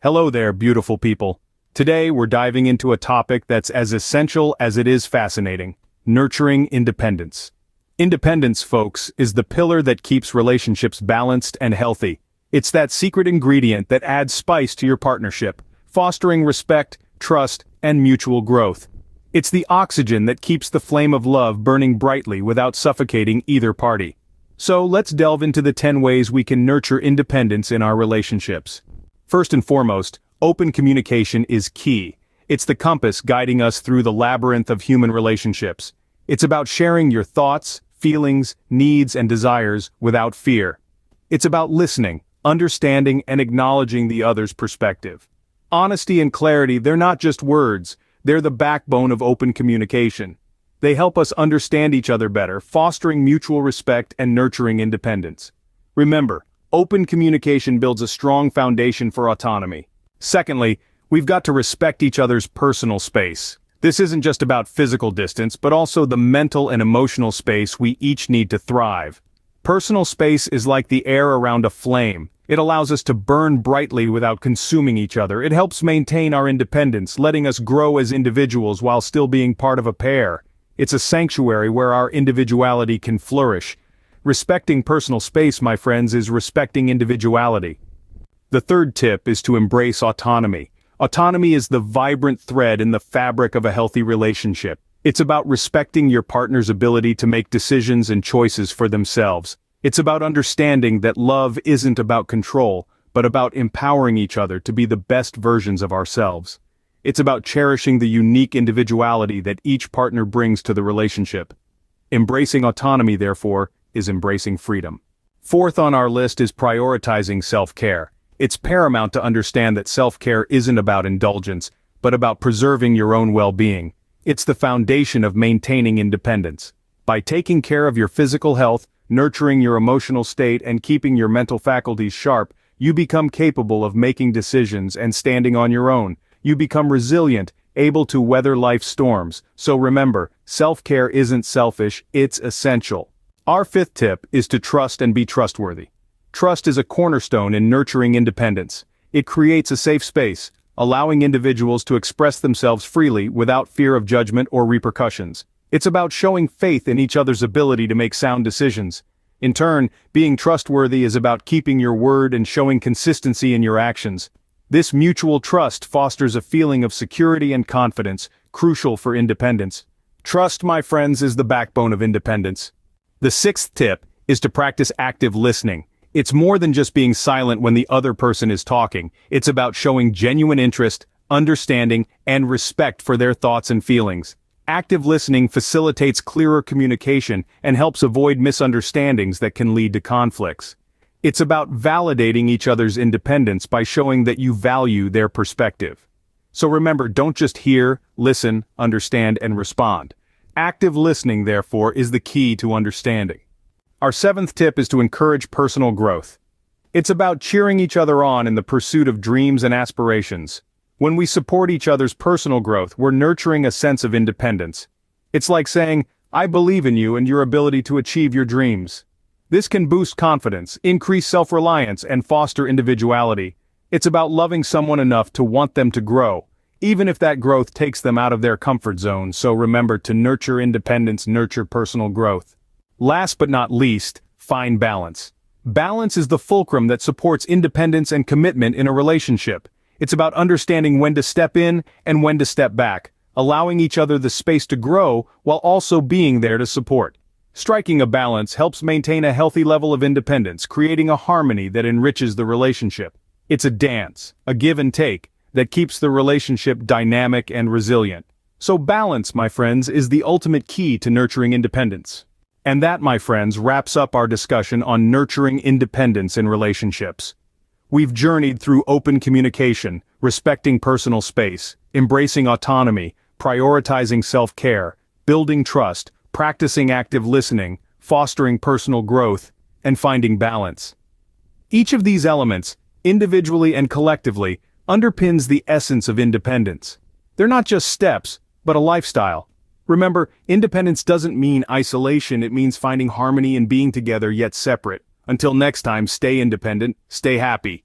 Hello there, beautiful people. Today, we're diving into a topic that's as essential as it is fascinating, nurturing independence. Independence, folks, is the pillar that keeps relationships balanced and healthy. It's that secret ingredient that adds spice to your partnership, fostering respect, trust, and mutual growth. It's the oxygen that keeps the flame of love burning brightly without suffocating either party. So let's delve into the 10 ways we can nurture independence in our relationships. First and foremost, open communication is key. It's the compass guiding us through the labyrinth of human relationships. It's about sharing your thoughts, feelings, needs, and desires without fear. It's about listening, understanding, and acknowledging the other's perspective. Honesty and clarity, they're not just words, they're the backbone of open communication. They help us understand each other better, fostering mutual respect and nurturing independence. Remember, Open communication builds a strong foundation for autonomy. Secondly, we've got to respect each other's personal space. This isn't just about physical distance, but also the mental and emotional space we each need to thrive. Personal space is like the air around a flame. It allows us to burn brightly without consuming each other. It helps maintain our independence, letting us grow as individuals while still being part of a pair. It's a sanctuary where our individuality can flourish, Respecting personal space, my friends, is respecting individuality. The third tip is to embrace autonomy. Autonomy is the vibrant thread in the fabric of a healthy relationship. It's about respecting your partner's ability to make decisions and choices for themselves. It's about understanding that love isn't about control, but about empowering each other to be the best versions of ourselves. It's about cherishing the unique individuality that each partner brings to the relationship. Embracing autonomy, therefore, is embracing freedom. Fourth on our list is prioritizing self-care. It's paramount to understand that self-care isn't about indulgence, but about preserving your own well-being. It's the foundation of maintaining independence. By taking care of your physical health, nurturing your emotional state and keeping your mental faculties sharp, you become capable of making decisions and standing on your own. You become resilient, able to weather life's storms. So remember, self-care isn't selfish, it's essential. Our fifth tip is to trust and be trustworthy. Trust is a cornerstone in nurturing independence. It creates a safe space, allowing individuals to express themselves freely without fear of judgment or repercussions. It's about showing faith in each other's ability to make sound decisions. In turn, being trustworthy is about keeping your word and showing consistency in your actions. This mutual trust fosters a feeling of security and confidence, crucial for independence. Trust, my friends, is the backbone of independence. The sixth tip is to practice active listening. It's more than just being silent when the other person is talking. It's about showing genuine interest, understanding, and respect for their thoughts and feelings. Active listening facilitates clearer communication and helps avoid misunderstandings that can lead to conflicts. It's about validating each other's independence by showing that you value their perspective. So remember, don't just hear, listen, understand, and respond. Active listening, therefore, is the key to understanding. Our seventh tip is to encourage personal growth. It's about cheering each other on in the pursuit of dreams and aspirations. When we support each other's personal growth, we're nurturing a sense of independence. It's like saying, I believe in you and your ability to achieve your dreams. This can boost confidence, increase self-reliance, and foster individuality. It's about loving someone enough to want them to grow, even if that growth takes them out of their comfort zone, so remember to nurture independence, nurture personal growth. Last but not least, find balance. Balance is the fulcrum that supports independence and commitment in a relationship. It's about understanding when to step in and when to step back, allowing each other the space to grow while also being there to support. Striking a balance helps maintain a healthy level of independence, creating a harmony that enriches the relationship. It's a dance, a give and take, that keeps the relationship dynamic and resilient. So balance, my friends, is the ultimate key to nurturing independence. And that, my friends, wraps up our discussion on nurturing independence in relationships. We've journeyed through open communication, respecting personal space, embracing autonomy, prioritizing self-care, building trust, practicing active listening, fostering personal growth, and finding balance. Each of these elements, individually and collectively, underpins the essence of independence. They're not just steps, but a lifestyle. Remember, independence doesn't mean isolation, it means finding harmony and being together yet separate. Until next time, stay independent, stay happy.